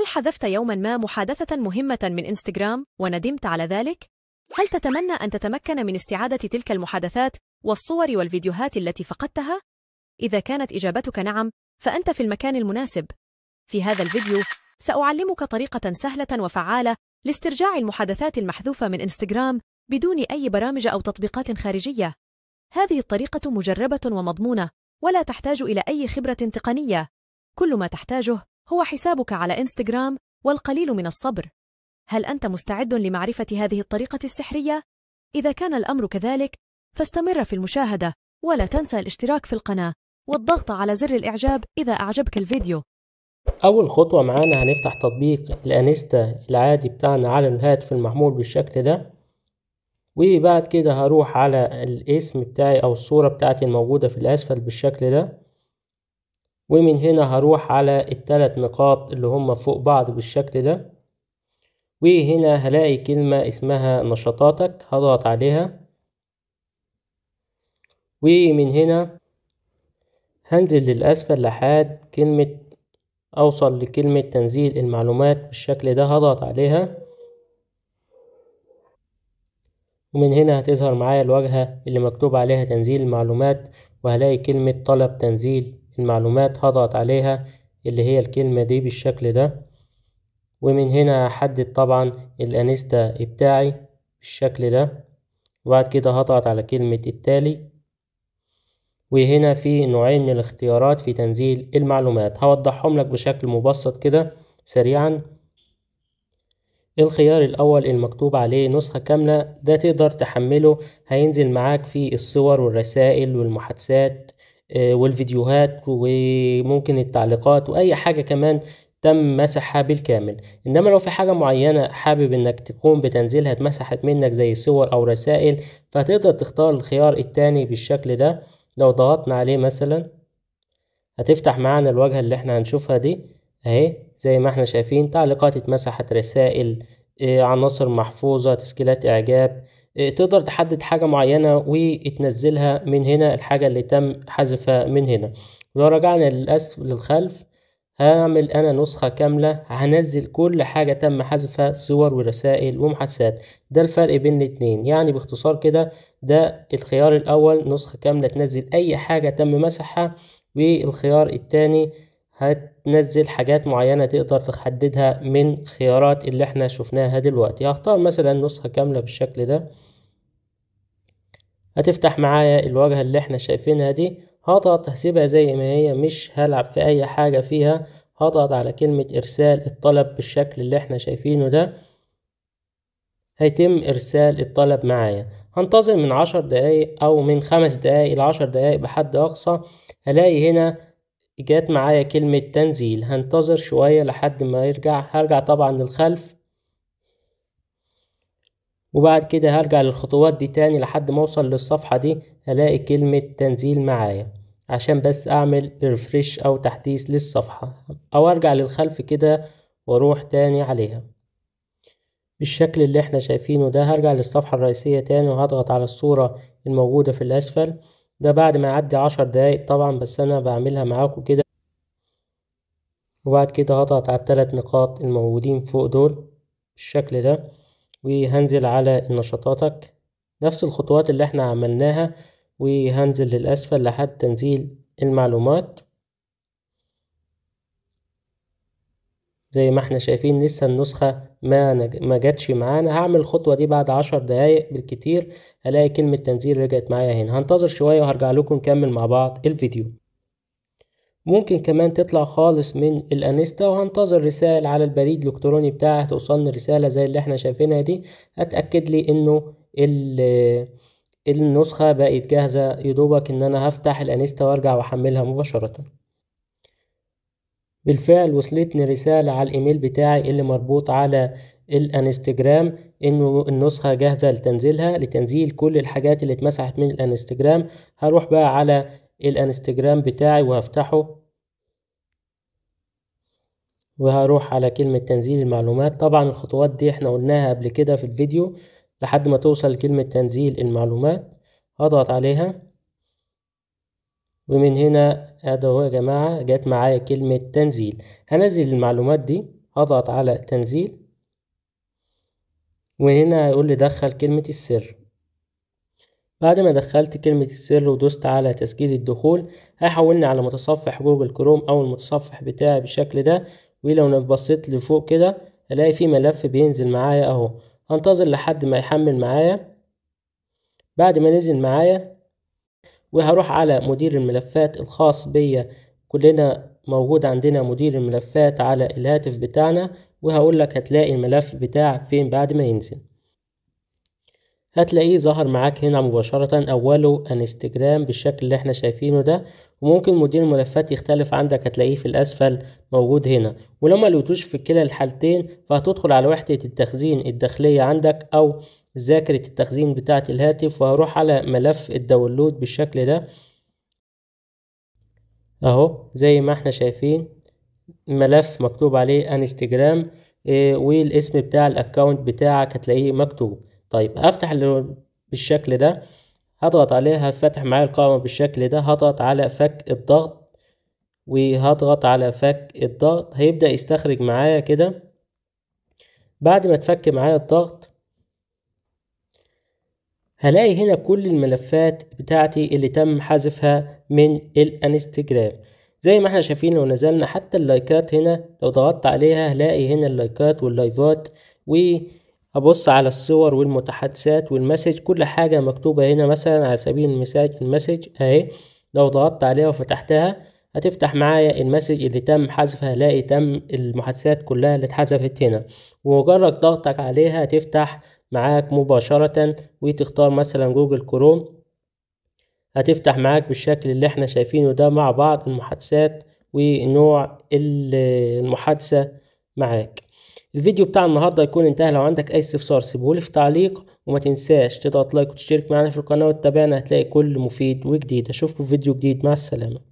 هل حذفت يوماً ما محادثة مهمة من إنستغرام وندمت على ذلك؟ هل تتمنى أن تتمكن من استعادة تلك المحادثات والصور والفيديوهات التي فقدتها؟ إذا كانت إجابتك نعم، فأنت في المكان المناسب. في هذا الفيديو سأعلمك طريقة سهلة وفعالة لاسترجاع المحادثات المحذوفة من إنستغرام بدون أي برامج أو تطبيقات خارجية. هذه الطريقة مجربة ومضمونة، ولا تحتاج إلى أي خبرة تقنية. كل ما تحتاجه هو حسابك على إنستغرام والقليل من الصبر هل أنت مستعد لمعرفة هذه الطريقة السحرية؟ إذا كان الأمر كذلك فاستمر في المشاهدة ولا تنسى الاشتراك في القناة والضغط على زر الإعجاب إذا أعجبك الفيديو أول خطوة معانا هنفتح تطبيق الأنستا العادي بتاعنا على الهاتف المحمول بالشكل ده وبعد كده هروح على الاسم بتاعي أو الصورة بتاعتي الموجودة في الأسفل بالشكل ده ومن هنا هروح على الثلاث نقاط اللي هم فوق بعض بالشكل ده وهنا هلاقي كلمة اسمها نشاطاتك هضغط عليها ومن هنا هنزل للأسفل لحد كلمة أوصل لكلمة تنزيل المعلومات بالشكل ده هضغط عليها ومن هنا هتظهر معايا الواجهة اللي مكتوب عليها تنزيل المعلومات وهلاقي كلمة طلب تنزيل المعلومات هضغط عليها اللي هي الكلمة دي بالشكل ده ومن هنا هحدد طبعا الانستا بتاعي بالشكل ده وبعد كده هضغط على كلمة التالي وهنا في نوعين من الاختيارات في تنزيل المعلومات هوضحهم لك بشكل مبسط كده سريعا الخيار الأول المكتوب عليه نسخة كاملة ده تقدر تحمله هينزل معاك في الصور والرسائل والمحادثات آه، والفيديوهات وممكن التعليقات واي حاجه كمان تم مسحها بالكامل انما لو في حاجه معينه حابب انك تقوم بتنزيلها اتمسحت منك زي صور او رسائل فهتقدر تختار الخيار التاني بالشكل ده لو ضغطنا عليه مثلا هتفتح معانا الواجهه اللي احنا هنشوفها دي اهي زي ما احنا شايفين تعليقات اتمسحت رسائل آه، عناصر محفوظه تسجيلات اعجاب آه، تقدر تحدد حاجة معينة وتنزلها من هنا الحاجة اللي تم حذفها من هنا لو رجعنا للأسفل للخلف هعمل أنا نسخة كاملة هنزل كل حاجة تم حذفها صور ورسائل ومحادثات ده الفرق بين الاتنين يعني باختصار كده ده الخيار الأول نسخة كاملة تنزل أي حاجة تم مسحها والخيار التاني هتنزل حاجات معينة تقدر تحددها من خيارات اللي احنا شفناها دلوقتي هختار مثلا نسخة كاملة بالشكل ده هتفتح معايا الواجهة اللي احنا شايفينها دي هضغط هسيبها زي ما هي مش هلعب في اي حاجة فيها هضغط على كلمة ارسال الطلب بالشكل اللي احنا شايفينه ده هيتم ارسال الطلب معايا هنتظر من عشر دقايق او من خمس دقايق لعشر دقايق بحد اقصى هلاقي هنا جات معايا كلمة تنزيل هنتظر شوية لحد ما يرجع هرجع طبعا للخلف وبعد كده هرجع للخطوات دي تاني لحد ما اوصل للصفحة دي هلاقي كلمة تنزيل معايا عشان بس اعمل ريفريش او تحديث للصفحة او ارجع للخلف كده واروح تاني عليها بالشكل اللي احنا شايفينه ده هرجع للصفحة الرئيسية تاني وهضغط على الصورة الموجودة في الاسفل ده بعد ما يعدي عشر دقايق طبعا بس انا بعملها معاكم كده وبعد كده هضغط على الثلاث نقاط الموجودين فوق دول بالشكل ده وهنزل على نشاطاتك نفس الخطوات اللي احنا عملناها وهنزل للأسفل لحد تنزيل المعلومات زي ما احنا شايفين لسه النسخة ما نج... ما جاتش معانا هعمل الخطوة دي بعد عشر دقايق بالكتير هلاقي كلمة تنزيل رجعت معايا هنا هنتظر شوية وهرجع لكم نكمل مع بعض الفيديو ممكن كمان تطلع خالص من الانستا وهنتظر رسائل على البريد الالكتروني بتاعها توصلني رسالة زي اللي احنا شايفينها دي اتأكد لي انه النسخة بقت جاهزة يدوبك ان انا هفتح الانستا وارجع واحملها مباشرة بالفعل وصلتني رسالة على الإيميل بتاعي اللي مربوط على الانستجرام انه النسخة جاهزة لتنزيلها لتنزيل كل الحاجات اللي اتمسحت من الانستجرام هروح بقى على الانستجرام بتاعي وهفتحه وهروح على كلمة تنزيل المعلومات طبعا الخطوات دي احنا قلناها قبل كده في الفيديو لحد ما توصل كلمة تنزيل المعلومات هضغط عليها ومن هنا ادي اهو يا جماعة جت معايا كلمة تنزيل هنزل المعلومات دي اضغط على تنزيل وهنا هيقول لي دخل كلمة السر بعد ما دخلت كلمة السر ودوست على تسجيل الدخول هيحولني على متصفح جوجل كروم أو المتصفح بتاعي بالشكل ده ولو بصيت لفوق كده هلاقي في ملف بينزل معايا أهو هنتظر لحد ما يحمل معايا بعد ما نزل معايا وهروح على مدير الملفات الخاص بيا كلنا موجود عندنا مدير الملفات على الهاتف بتاعنا وهقول لك هتلاقي الملف بتاعك فين بعد ما ينزل هتلاقيه ظهر معاك هنا مباشرة أوله انستجرام بالشكل اللي احنا شايفينه ده وممكن مدير الملفات يختلف عندك هتلاقيه في الأسفل موجود هنا ولو ما في كلا الحالتين فهتدخل على وحدة التخزين الداخلية عندك أو ذاكرة التخزين بتاعة الهاتف وهروح على ملف الداونلود بالشكل ده اهو زي ما احنا شايفين ملف مكتوب عليه انستجرام اه والاسم بتاع الاكونت بتاعك هتلاقيه مكتوب طيب هفتح بالشكل ده هضغط عليه هتفتح معايا القائمة بالشكل ده هضغط على فك الضغط وهضغط على فك الضغط هيبدأ يستخرج معايا كده بعد ما تفك معايا الضغط هلاقي هنا كل الملفات بتاعتي اللي تم حذفها من الانستجرام زي ما احنا شايفين لو نزلنا حتى اللايكات هنا لو ضغطت عليها هلاقي هنا اللايكات واللايفات وابص على الصور والمتحدثات والمسج كل حاجة مكتوبة هنا مثلا على سبيل المثال المسج اهي لو ضغطت عليها وفتحتها هتفتح معايا المسج اللي تم حذفها هلاقي تم المحادثات كلها اللي اتحذفت هنا ومجرد ضغطك عليها هتفتح معاك مباشرة وتختار مثلا جوجل كروم هتفتح معاك بالشكل اللي احنا شايفينه ده مع بعض المحادثات ونوع المحادثة معاك الفيديو بتاع النهاردة يكون انتهى لو عندك اي استفسار سيبهولي في تعليق وما تنساش تضغط لايك وتشترك معنا في القناة وتتابعنا هتلاقي كل مفيد وجديد اشوفكم في فيديو جديد مع السلامة